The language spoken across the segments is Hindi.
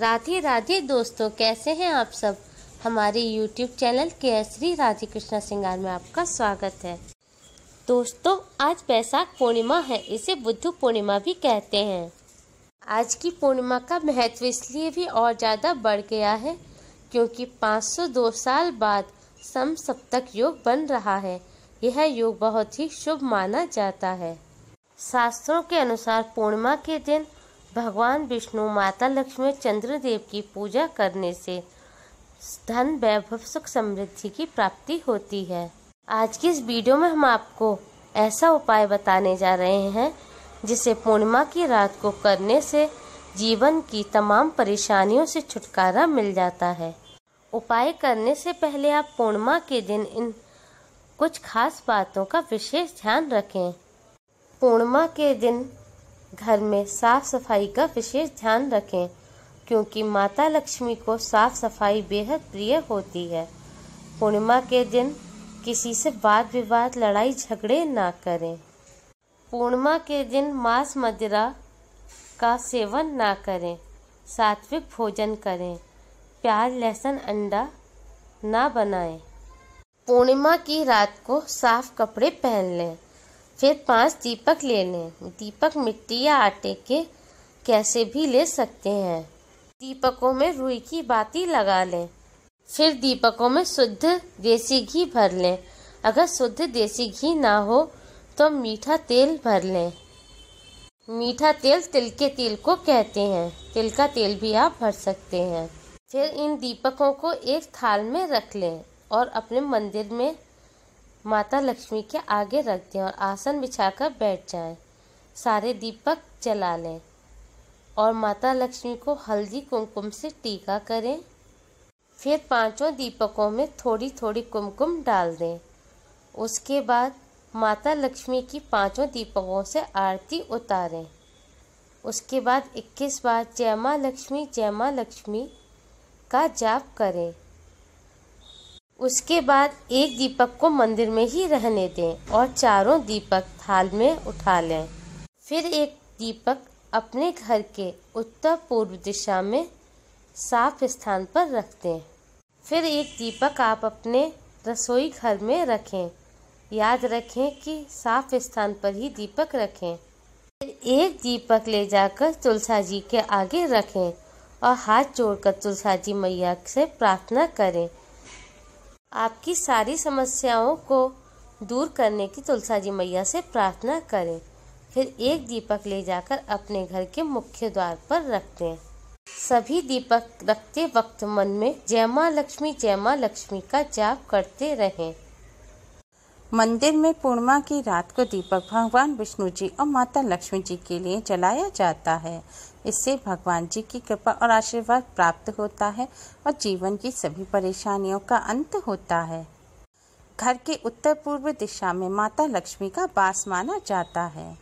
राधे राधे दोस्तों कैसे हैं आप सब हमारे YouTube चैनल के श्री राधे कृष्णा सिंगार में आपका स्वागत है दोस्तों आज बैसाख पूर्णिमा है इसे बुद्ध पूर्णिमा भी कहते हैं आज की पूर्णिमा का महत्व इसलिए भी और ज़्यादा बढ़ गया है क्योंकि 502 साल बाद सम सप्तक योग बन रहा है यह योग बहुत ही शुभ माना जाता है शास्त्रों के अनुसार पूर्णिमा के दिन भगवान विष्णु माता लक्ष्मी चंद्रदेव की पूजा करने से धन वैभव सुख समृद्धि की प्राप्ति होती है आज की इस वीडियो में हम आपको ऐसा उपाय बताने जा रहे हैं जिसे पूर्णिमा की रात को करने से जीवन की तमाम परेशानियों से छुटकारा मिल जाता है उपाय करने से पहले आप पूर्णिमा के दिन इन कुछ खास बातों का विशेष ध्यान रखें पूर्णिमा के दिन घर में साफ सफाई का विशेष ध्यान रखें क्योंकि माता लक्ष्मी को साफ सफाई बेहद प्रिय होती है पूर्णिमा के दिन किसी से वाद विवाद लड़ाई झगड़े ना करें पूर्णिमा के दिन मांस मदिरा का सेवन ना करें सात्विक भोजन करें प्याज लहसुन अंडा ना बनाएं पूर्णिमा की रात को साफ कपड़े पहन लें फिर पांच दीपक ले लें दीपक मिट्टी या आटे के कैसे भी ले सकते हैं दीपकों में रुई की बाती लगा लें फिर दीपकों में शुद्ध देसी घी भर लें अगर शुद्ध देसी घी ना हो तो मीठा तेल भर लें मीठा तेल तिल के तेल को कहते हैं तिल का तेल भी आप भर सकते हैं फिर इन दीपकों को एक थाल में रख लें और अपने मंदिर में माता लक्ष्मी के आगे रख दें और आसन बिछाकर बैठ जाएं। सारे दीपक जला लें और माता लक्ष्मी को हल्दी कुमकुम से टीका करें फिर पांचों दीपकों में थोड़ी थोड़ी कुमकुम डाल दें उसके बाद माता लक्ष्मी की पांचों दीपकों से आरती उतारें उसके बाद 21 बार जय माँ लक्ष्मी जय माँ लक्ष्मी का जाप करें उसके बाद एक दीपक को मंदिर में ही रहने दें और चारों दीपक थाल में उठा लें फिर एक दीपक अपने घर के उत्तर पूर्व दिशा में साफ स्थान पर रख दें फिर एक दीपक आप अपने रसोई घर में रखें याद रखें कि साफ स्थान पर ही दीपक रखें फिर एक दीपक ले जाकर तुलसा जी के आगे रखें और हाथ जोड़कर तुलसा जी मैया से प्रार्थना करें आपकी सारी समस्याओं को दूर करने की तुलसा जी मैया से प्रार्थना करें फिर एक दीपक ले जाकर अपने घर के मुख्य द्वार पर रख दें सभी दीपक रखते वक्त मन में जय माँ लक्ष्मी जय माँ लक्ष्मी का जाप करते रहें मंदिर में पूर्णिमा की रात को दीपक भगवान विष्णु जी और माता लक्ष्मी जी के लिए जलाया जाता है इससे भगवान जी की कृपा और आशीर्वाद प्राप्त होता है और जीवन की सभी परेशानियों का अंत होता है घर के उत्तर पूर्व दिशा में माता लक्ष्मी का वास माना जाता है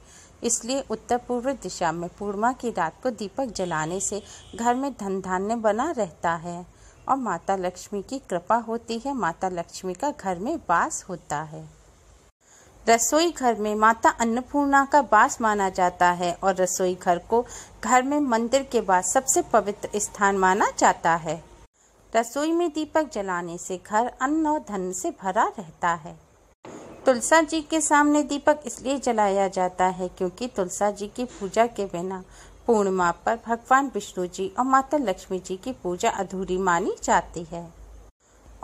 इसलिए उत्तर पूर्व दिशा में पूर्णिमा की रात को दीपक जलाने से घर में धन धान्य बना रहता है और माता लक्ष्मी की कृपा होती है माता लक्ष्मी का घर में वास होता है रसोई घर में माता अन्नपूर्णा का वास माना जाता है और रसोई घर को घर में मंदिर के बाद सबसे पवित्र स्थान माना जाता है रसोई में दीपक जलाने से घर अन्न और धन से भरा रहता है तुलसा जी के सामने दीपक इसलिए जलाया जाता है क्योंकि तुलसा जी की पूजा के बिना पूर्णिमा पर भगवान विष्णु जी और माता लक्ष्मी जी की पूजा अधूरी मानी जाती है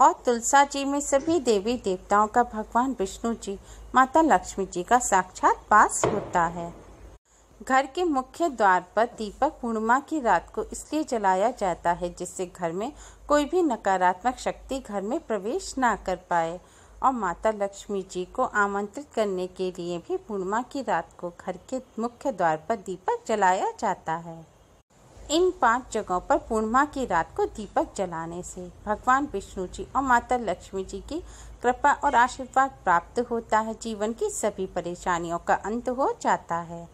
और तुलसा जी में सभी देवी देवताओं का भगवान विष्णु जी माता लक्ष्मी जी का साक्षात पास होता है घर के मुख्य द्वार पर दीपक पूर्णिमा की रात को इसलिए जलाया जाता है जिससे घर में कोई भी नकारात्मक शक्ति घर में प्रवेश ना कर पाए और माता लक्ष्मी जी को आमंत्रित करने के लिए भी पूर्णिमा की रात को घर के मुख्य द्वार पर दीपक जलाया जाता है इन पांच जगहों पर पूर्णिमा की रात को दीपक जलाने से भगवान विष्णु जी और माता लक्ष्मी जी की कृपा और आशीर्वाद प्राप्त होता है जीवन की सभी परेशानियों का अंत हो जाता है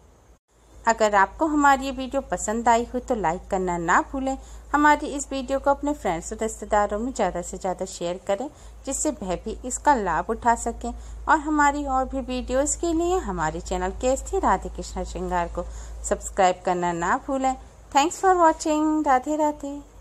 अगर आपको हमारी ये वीडियो पसंद आई हो तो लाइक करना ना भूलें हमारी इस वीडियो को अपने फ्रेंड्स और रिश्तेदारों में ज़्यादा से ज़्यादा शेयर करें जिससे वह भी इसका लाभ उठा सकें और हमारी और भी वीडियोस के लिए हमारे चैनल के केस्थी राधे कृष्णा श्रृंगार को सब्सक्राइब करना ना भूलें thanks for watching Radhe Radhe